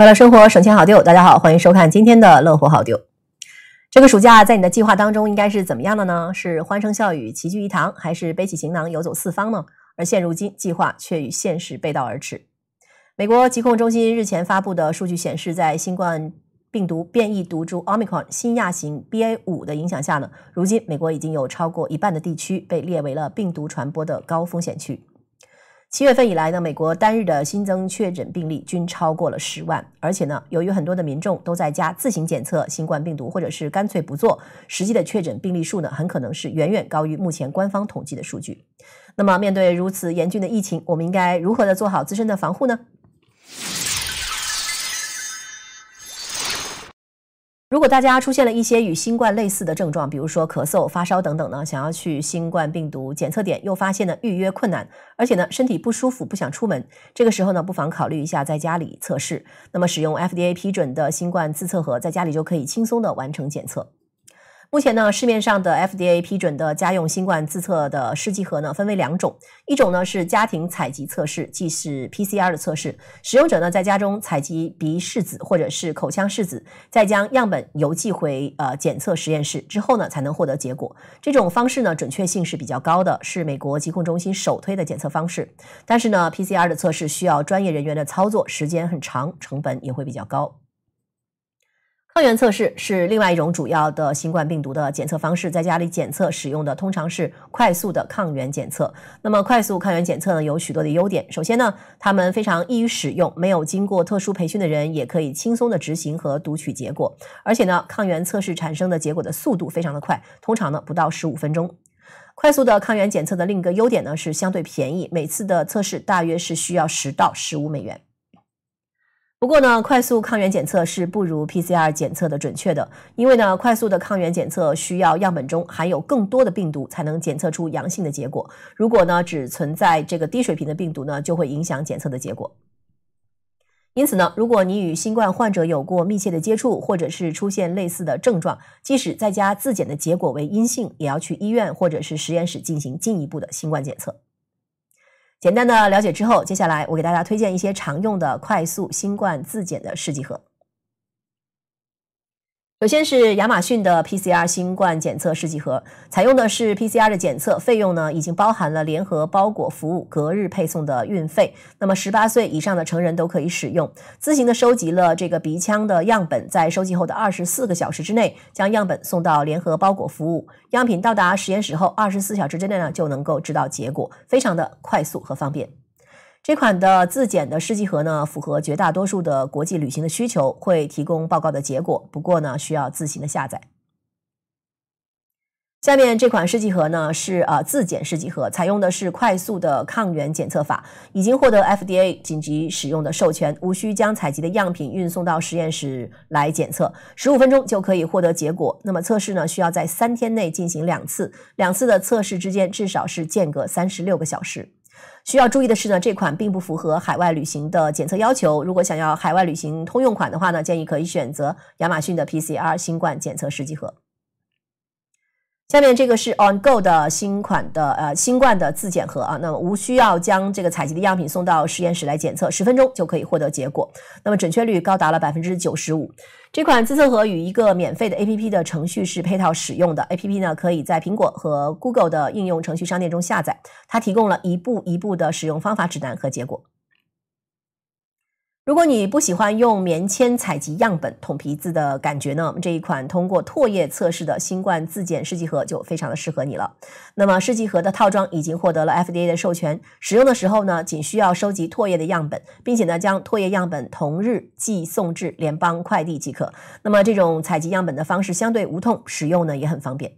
快乐生活，省钱好丢。大家好，欢迎收看今天的《乐活好丢》。这个暑假在你的计划当中应该是怎么样的呢？是欢声笑语齐聚一堂，还是背起行囊游走四方呢？而现如今，计划却与现实背道而驰。美国疾控中心日前发布的数据显示，在新冠病毒变异毒株奥密克戎新亚型 BA.5 的影响下呢，如今美国已经有超过一半的地区被列为了病毒传播的高风险区。七月份以来呢，美国单日的新增确诊病例均超过了十万，而且呢，由于很多的民众都在家自行检测新冠病毒，或者是干脆不做，实际的确诊病例数呢，很可能是远远高于目前官方统计的数据。那么，面对如此严峻的疫情，我们应该如何的做好自身的防护呢？如果大家出现了一些与新冠类似的症状，比如说咳嗽、发烧等等呢，想要去新冠病毒检测点又发现呢预约困难，而且呢身体不舒服不想出门，这个时候呢不妨考虑一下在家里测试。那么使用 FDA 批准的新冠自测盒，在家里就可以轻松的完成检测。目前呢，市面上的 FDA 批准的家用新冠自测的试剂盒呢，分为两种，一种呢是家庭采集测试，即是 PCR 的测试，使用者呢在家中采集鼻拭子或者是口腔拭子，再将样本邮寄回呃检测实验室之后呢，才能获得结果。这种方式呢，准确性是比较高的，是美国疾控中心首推的检测方式。但是呢，PCR 的测试需要专业人员的操作，时间很长，成本也会比较高。抗原测试是另外一种主要的新冠病毒的检测方式，在家里检测使用的通常是快速的抗原检测。那么快速抗原检测呢，有许多的优点。首先呢，它们非常易于使用，没有经过特殊培训的人也可以轻松的执行和读取结果。而且呢，抗原测试产生的结果的速度非常的快，通常呢不到十五分钟。快速的抗原检测的另一个优点呢是相对便宜，每次的测试大约是需要十到十五美元。不过呢，快速抗原检测是不如 PCR 检测的准确的，因为呢，快速的抗原检测需要样本中含有更多的病毒才能检测出阳性的结果。如果呢，只存在这个低水平的病毒呢，就会影响检测的结果。因此呢，如果你与新冠患者有过密切的接触，或者是出现类似的症状，即使在家自检的结果为阴性，也要去医院或者是实验室进行进一步的新冠检测。简单的了解之后，接下来我给大家推荐一些常用的快速新冠自检的试剂盒。首先是亚马逊的 PCR 新冠检测试剂盒，采用的是 PCR 的检测，费用呢已经包含了联合包裹服务隔日配送的运费。那么十八岁以上的成人都可以使用，自行的收集了这个鼻腔的样本，在收集后的二十四个小时之内，将样本送到联合包裹服务，样品到达实验室后二十四小时之内呢就能够知道结果，非常的快速和方便。这款的自检的试剂盒呢，符合绝大多数的国际旅行的需求，会提供报告的结果。不过呢，需要自行的下载。下面这款试剂盒呢，是呃自检试剂盒，采用的是快速的抗原检测法，已经获得 FDA 紧急使用的授权，无需将采集的样品运送到实验室来检测，十五分钟就可以获得结果。那么测试呢，需要在三天内进行两次，两次的测试之间至少是间隔三十六个小时。需要注意的是呢，这款并不符合海外旅行的检测要求。如果想要海外旅行通用款的话呢，建议可以选择亚马逊的 PCR 新冠检测试剂盒。下面这个是 OnGo 的新款的呃新冠的自检盒啊，那么无需要将这个采集的样品送到实验室来检测，十分钟就可以获得结果，那么准确率高达了百分之九十五。这款自测盒与一个免费的 A P P 的程序是配套使用的，A P P 呢可以在苹果和 Google 的应用程序商店中下载，它提供了一步一步的使用方法指南和结果。如果你不喜欢用棉签采集样本、捅鼻子的感觉呢，这一款通过唾液测试的新冠自检试剂盒就非常的适合你了。那么试剂盒的套装已经获得了 FDA 的授权，使用的时候呢，仅需要收集唾液的样本，并且呢将唾液样本同日寄送至联邦快递即可。那么这种采集样本的方式相对无痛，使用呢也很方便。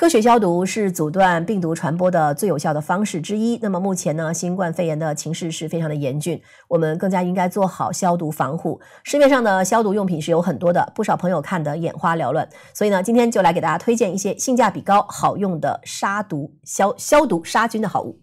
科学消毒是阻断病毒传播的最有效的方式之一。那么目前呢，新冠肺炎的情势是非常的严峻，我们更加应该做好消毒防护。市面上的消毒用品是有很多的，不少朋友看得眼花缭乱。所以呢，今天就来给大家推荐一些性价比高、好用的杀毒、消消毒、杀菌的好物。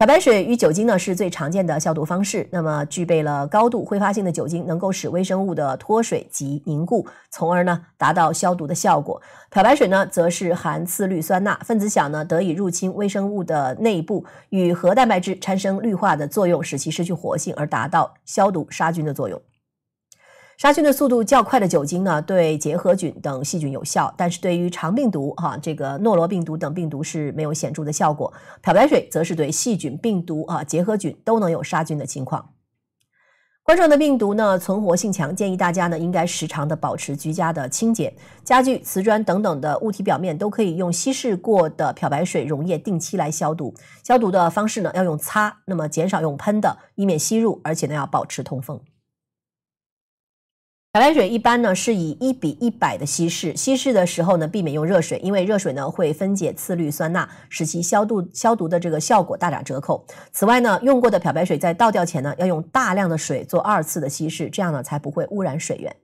漂白水与酒精呢是最常见的消毒方式。那么，具备了高度挥发性的酒精，能够使微生物的脱水及凝固，从而呢达到消毒的效果。漂白水呢，则是含次氯酸钠分子小呢，得以入侵微生物的内部，与核蛋白质产生氯化的作用，使其失去活性而达到消毒杀菌的作用。杀菌的速度较快的酒精呢，对结核菌等细菌有效，但是对于肠病毒、哈这个诺罗病毒等病毒是没有显著的效果。漂白水则是对细菌、病毒啊结核菌都能有杀菌的情况。冠状的病毒呢，存活性强，建议大家呢应该时常的保持居家的清洁，家具、瓷砖等等的物体表面都可以用稀释过的漂白水溶液定期来消毒。消毒的方式呢要用擦，那么减少用喷的，以免吸入，而且呢要保持通风。漂白水一般呢是以一比一百的稀释，稀释的时候呢，避免用热水，因为热水呢会分解次氯酸钠，使其消毒消毒的这个效果大打折扣。此外呢，用过的漂白水在倒掉前呢，要用大量的水做二次的稀释，这样呢才不会污染水源。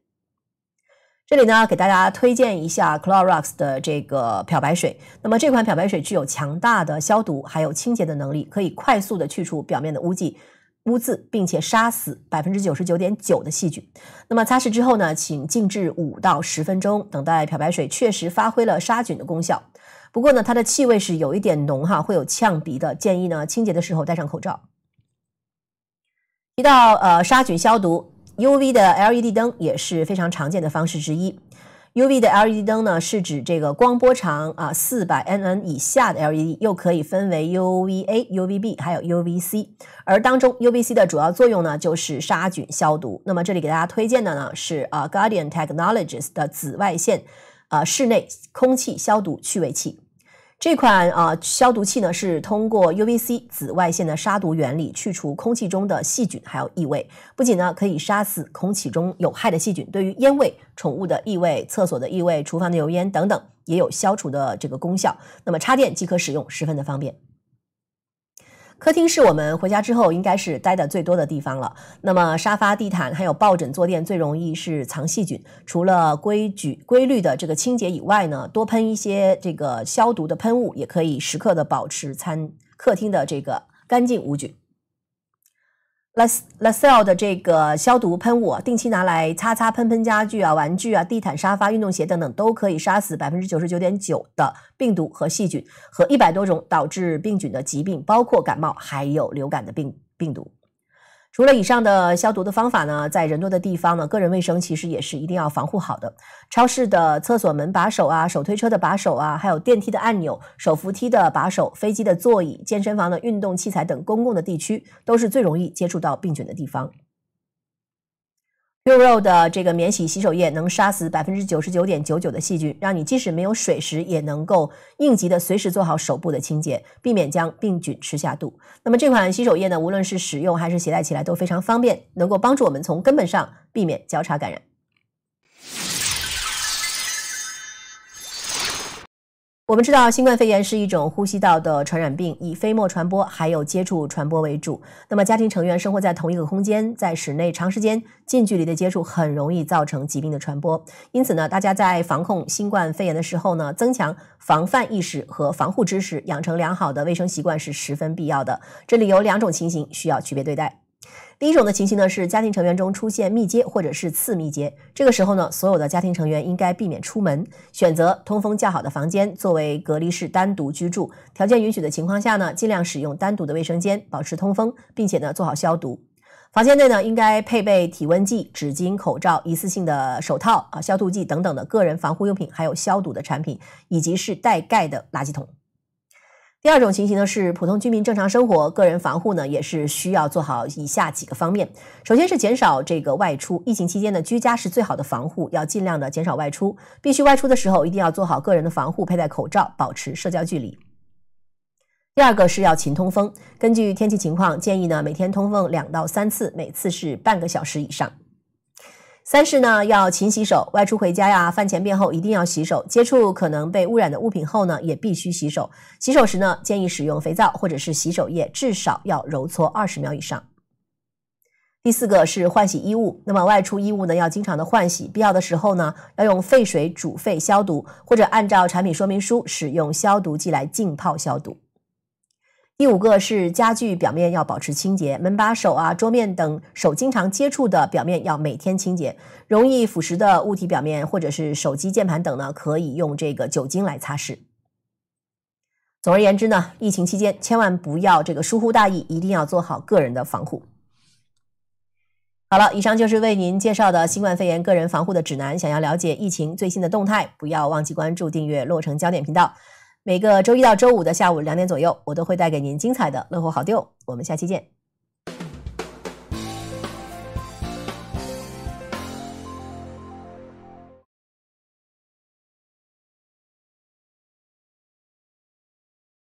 这里呢，给大家推荐一下 Clorox 的这个漂白水。那么这款漂白水具有强大的消毒还有清洁的能力，可以快速的去除表面的污迹。污渍，并且杀死百分之九十九点九的细菌。那么擦拭之后呢，请静置五到十分钟，等待漂白水确实发挥了杀菌的功效。不过呢，它的气味是有一点浓哈，会有呛鼻的，建议呢清洁的时候戴上口罩。提到呃杀菌消毒，U V 的 L E D 灯也是非常常见的方式之一。U V 的 L E D 灯呢，是指这个光波长啊四百 n m 以下的 L E D，又可以分为 U V A、U V B 还有 U V C，而当中 U V C 的主要作用呢，就是杀菌消毒。那么这里给大家推荐的呢，是啊 Guardian Technologies 的紫外线啊室内空气消毒去味器。这款啊消毒器呢，是通过 UVC 紫外线的杀毒原理去除空气中的细菌还有异味，不仅呢可以杀死空气中有害的细菌，对于烟味、宠物的异味、厕所的异味、厨房的油烟等等，也有消除的这个功效。那么插电即可使用，十分的方便。客厅是我们回家之后应该是待的最多的地方了。那么沙发、地毯还有抱枕、坐垫最容易是藏细菌。除了规矩规律的这个清洁以外呢，多喷一些这个消毒的喷雾，也可以时刻的保持餐客厅的这个干净无菌。La LaSalle 的这个消毒喷雾，定期拿来擦擦喷喷家具啊、玩具啊、地毯、沙发、运动鞋等等，都可以杀死百分之九十九点九的病毒和细菌，和一百多种导致病菌的疾病，包括感冒还有流感的病病毒。除了以上的消毒的方法呢，在人多的地方呢，个人卫生其实也是一定要防护好的。超市的厕所门把手啊、手推车的把手啊、还有电梯的按钮、手扶梯的把手、飞机的座椅、健身房的运动器材等公共的地区，都是最容易接触到病菌的地方。六肉的这个免洗洗手液能杀死百分之九十九点九九的细菌，让你即使没有水时也能够应急的随时做好手部的清洁，避免将病菌吃下肚。那么这款洗手液呢，无论是使用还是携带起来都非常方便，能够帮助我们从根本上避免交叉感染。我们知道，新冠肺炎是一种呼吸道的传染病，以飞沫传播还有接触传播为主。那么，家庭成员生活在同一个空间，在室内长时间近距离的接触，很容易造成疾病的传播。因此呢，大家在防控新冠肺炎的时候呢，增强防范意识和防护知识，养成良好的卫生习惯是十分必要的。这里有两种情形需要区别对待。第一种的情形呢，是家庭成员中出现密接或者是次密接，这个时候呢，所有的家庭成员应该避免出门，选择通风较好的房间作为隔离室单独居住。条件允许的情况下呢，尽量使用单独的卫生间，保持通风，并且呢做好消毒。房间内呢，应该配备体温计、纸巾、口罩、一次性的手套啊、消毒剂等等的个人防护用品，还有消毒的产品，以及是带盖的垃圾桶。第二种情形呢是普通居民正常生活，个人防护呢也是需要做好以下几个方面。首先是减少这个外出，疫情期间呢，居家是最好的防护，要尽量的减少外出。必须外出的时候，一定要做好个人的防护，佩戴口罩，保持社交距离。第二个是要勤通风，根据天气情况，建议呢每天通风两到三次，每次是半个小时以上。三是呢，要勤洗手，外出回家呀、饭前便后一定要洗手，接触可能被污染的物品后呢，也必须洗手。洗手时呢，建议使用肥皂或者是洗手液，至少要揉搓二十秒以上。第四个是换洗衣物，那么外出衣物呢，要经常的换洗，必要的时候呢，要用沸水煮沸消毒，或者按照产品说明书使用消毒剂来浸泡消毒。第五个是家具表面要保持清洁，门把手啊、桌面等手经常接触的表面要每天清洁。容易腐蚀的物体表面，或者是手机、键盘等呢，可以用这个酒精来擦拭。总而言之呢，疫情期间千万不要这个疏忽大意，一定要做好个人的防护。好了，以上就是为您介绍的新冠肺炎个人防护的指南。想要了解疫情最新的动态，不要忘记关注、订阅《洛城焦点》频道。每个周一到周五的下午两点左右，我都会带给您精彩的乐活好调。我们下期见。